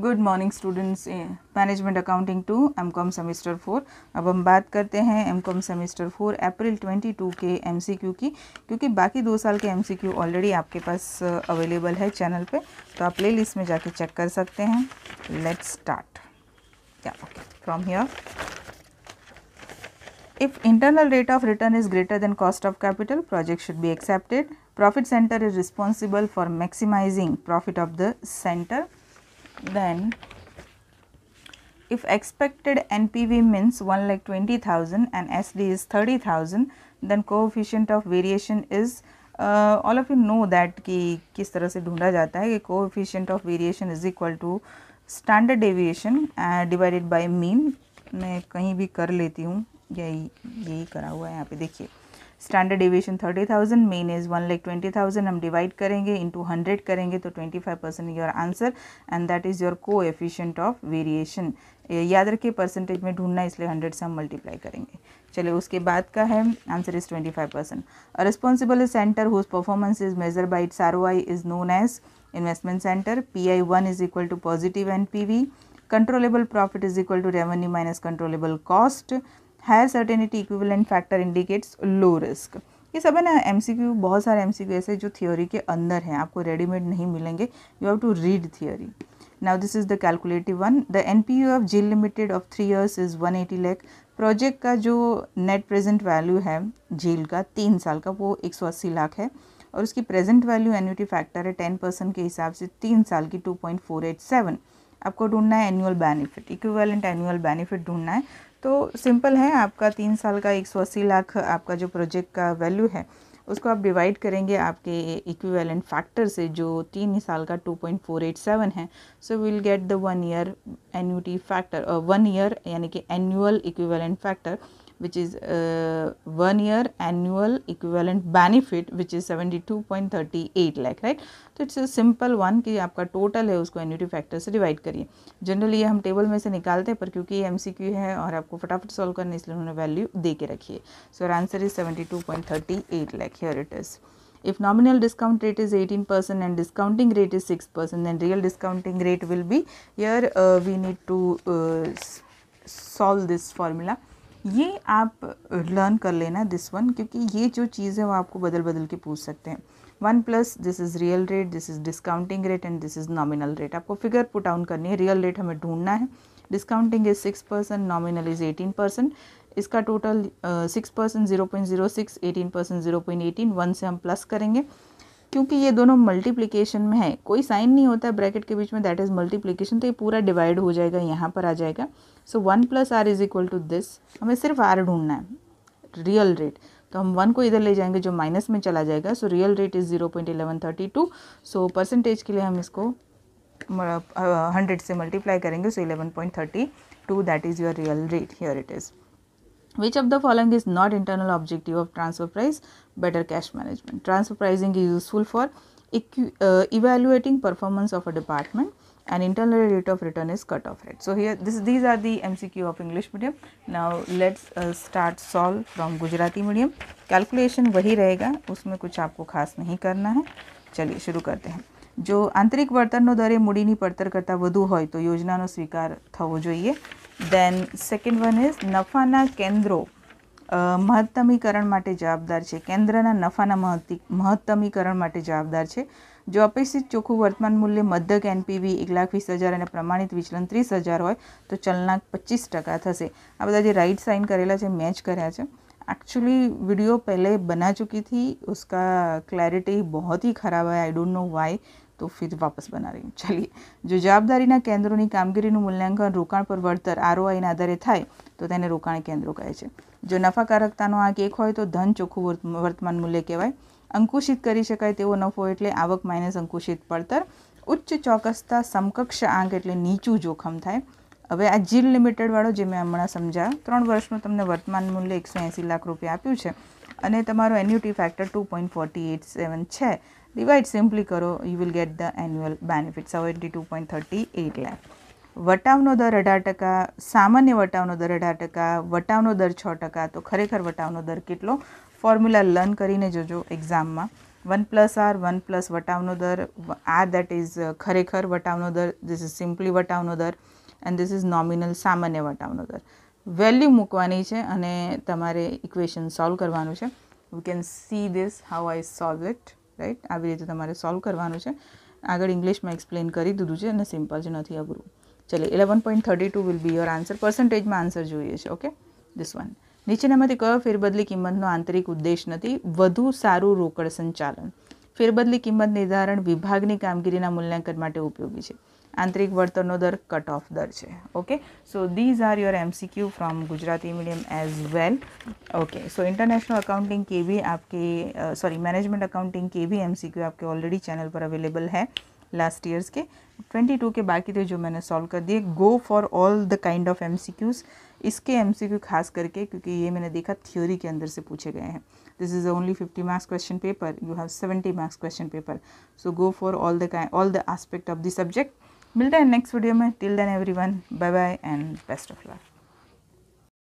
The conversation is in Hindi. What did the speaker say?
good morning students management accounting two M Com semester four अब हम बात करते हैं M Com semester four April twenty two के एम सी क्यू की क्योंकि बाकी दो साल के एम सी क्यू ऑलरेडी आपके पास अवेलेबल है चैनल पे तो आप प्ले लिस्ट में जाके चेक कर सकते हैं let start from here if internal rate of return is greater than cost of capital project should be accepted profit centre is responsible for maximising profit of the centre then if expected NPV means 1 lakh 20,000 and SD is 30,000 then coefficient of variation is all of you know that कि किस तरह से ढूंढा जाता है कि coefficient of variation is equal to standard deviation divided by mean मैं कहीं भी कर लेती हूँ यही यही करा हुआ है यहाँ पे देखिए standard deviation thirty thousand mean is one lakh twenty thousand हम डिवाइड करेंगे इंटू हंड्रेड करेंगे तो twenty five percent your answer and that is your coefficient of variation याद रखिए परसेंटेज में ढूंढना इसलिए हंड्रेड से हम मल्टीप्लाई करेंगे चलिए उसके बाद का है answer is twenty five percent responsible centre whose performance is measure by its R I is known as investment centre P I one is equal to positive N P V controllable profit is equal to revenue minus controllable cost higher certainty equivalent factor indicates low risk ये सब है ना एम बहुत सारे एम ऐसे जो थियोरी के अंदर हैं आपको रेडीमेड नहीं मिलेंगे you have to read theory now this the calculative one the N P U F of limited of three years is one eighty lakh project का जो नेट प्रेजेंट वैल्यू है जेल का तीन साल का वो एक सौ अस्सी लाख है और उसकी प्रेजेंट वैल्यू एन्यूटी फैक्टर है टेन परसेंट के हिसाब से तीन साल की two point four eight seven आपको ढूंढना है annual benefit equivalent annual benefit ढूंढना है तो सिंपल है आपका तीन साल का एक सौ अस्सी लाख आपका जो प्रोजेक्ट का वैल्यू है उसको आप डिवाइड करेंगे आपके इक्विवेलेंट फैक्टर से जो तीन साल का two point four eight seven है so will get the one year annuity factor one year यानी कि annual equivalent factor which is one year is uh, benefit which is seventy two point thirty eight lakh right तो इट्स सिंपल वन कि आपका टोटल है उसको एन्यूटी फैक्टर से डिवाइड करिए जनरली ये हम टेबल में से निकालते हैं पर क्योंकि एम सी क्यू है और आपको फटाफट सॉल्व करने इसलिए उन्होंने वैल्यू दे के रखी है सो और answer is seventy two point thirty eight lakh here it is if nominal discount rate is eighteen percent and discounting rate is six percent then real discounting rate will be here we need to solve this formula ये आप लर्न कर लेना दिस वन क्योंकि ये जो चीज़ है वो आपको बदल बदल के पूछ सकते हैं one plus this is real rate this is discounting rate and this is nominal rate आपको फिगर पुट डाउन करनी है रियल रेट हमें ढूंढना है discounting is six percent nominal is eighteen percent इसका total six percent zero point zero six eighteen percent zero point eighteen one से हम प्लस करेंगे क्योंकि ये दोनों मल्टीप्लिकेशन में है कोई साइन नहीं होता है ब्रैकेट के बीच में दैट इज़ मल्टीप्लिकेशन तो ये पूरा डिवाइड हो जाएगा यहाँ पर आ जाएगा so one plus R is equal to this हमें सिर्फ आर ढूंढना है रियल रेट तो हम वन को इधर ले जाएंगे जो माइनस में चला जाएगा so real rate is zero point eleven thirty two so percentage के लिए हम इसको हंड्रेड से मल्टीप्लाई करेंगे so eleven point thirty two that is your real rate here it is which of the following is not internal objective of transfer price better cash management transfer pricing is useful for uh, evaluating performance of a department and internal rate of return is cut off rate so here this these are the mcq of english medium now let's uh, start solve from gujarati medium calculation वही रहेगा उसमें कुछ आपको खास नहीं करना है चलिए शुरू करते हैं જો આંતરિક વળતરનો દર એ મૂડીની પડતર કરતાં વધુ હોય તો યોજનાનો સ્વીકાર થવો જોઈએ દેન સેકન્ડ વન ઇઝ નફાના કેન્દ્રો મહત્તમીકરણ માટે જવાબદાર છે કેન્દ્રના નફાના મહત્તમીકરણ માટે જવાબદાર છે જો અપેક્ષિત ચોખ્ખું વર્તમાન મૂલ્ય મધ્યક એનપીવી એક લાખ વીસ હજાર અને પ્રમાણિત વિચલન ત્રીસ હજાર હોય તો ચલનાંક પચીસ ટકા થશે આ બધા જે રાઇટ સાઇન કરેલા છે મેચ કર્યા છે एक्चुअली वीडियो पहले बना चुकी थी उसका क्लैरिटी बहुत ही खराब है आई डोंट नो व्हाई तो फिर वापस बना रही हूं चलिए जो जबाबदारीना केंद्रोंनी कामगिरीनु मूल्यांकन रोકાણ પર વર્તતર आरओआई ના આધારે થાય તો તેને રોકાણ કેન્દ્ર કહે છે જો નફાકારકતાનો આ કેક હોય તો ધન ચકુ વર્તમાન મૂલ્ય કહેવાય अंकुषित કરી શકાય તેવો નફો એટલે આવક માઈનસ अंकुषित પડતર ઉચ્ચ ચોકસતા સંકક્ષા આંક એટલે નીચું જોખમ થાય અવે આ જીમ લિમિટેડ વાળો જે મેં હમણાં સમજાવ ત્રણ વર્ષનો તમને વર્તમાન મૂલ્ય 180 લાખ રૂપિયા આપ્યું છે અને તમારો એન્યુટી ફેક્ટર 2.4876 ડિવાઇડ સિમ્પલી કરો you will get the annual benefit 72.38 lakh વટાવનો દર 18% સામાન્ય વટાવનો દર ઢાટકા વટાવનો દર 6% તો ખરેખર વટાવનો દર કેટલો ફોર્મ્યુલા લર્ન કરીને જોજો एग्जामમાં 1 + r 1 + વટાવનો દર આ ધેટ ઇઝ ખરેખર વટાવનો દર જે સિમ્પલી વટાવનો દર એન્ડ ધીસ ઇઝ નોમિનલ સામાન્ય વટાવનો દર વેલ્યુ મૂકવાની છે અને તમારે ઇક્વેશન સોલ્વ કરવાનું છે we can see this how I solve it right આવી રીતે તમારે સોલ્વ કરવાનું છે આગળ ઇંગ્લિશમાં એક્સપ્લેન કરી દીધું છે અને સિમ્પલ જ નથી અઘરું ચલો eleven point thirty two will be your answer પર્સન્ટેજમાં આન્સર જોઈએ છે ઓકે ધીસ વન નીચેનામાંથી કયો ફેરબદલી કિંમતનો આંતરિક ઉદ્દેશ નથી વધુ સારું રોકડ સંચાલન ફેરબદલી કિંમત નિર્ધારણ વિભાગની કામગીરીના મૂલ્યાંકન માટે ઉપયોગી છે आंतरिक तो दर कट ऑफ दर uh, है okay so these are your M C Q from Gujarati medium as well okay so international accounting के भी आपके सॉरी मैनेजमेंट अकाउंटिंग के भी एम सी क्यू आपके ऑलरेडी चैनल पर अवेलेबल है लास्ट ईयर्स के ट्वेंटी टू के बाकी थे जो मैंने सॉल्व कर दिए go for all the kind of M C Qs इसके एम सी क्यू खास करके क्योंकि ये मैंने देखा थ्योरी के अंदर से पूछे गए हैं this is only fifty marks question paper you have seventy marks question paper so go for all the all the aspect of the subject मिलते हैं नेक्स्ट वीडियो में till then everyone bye bye and best of luck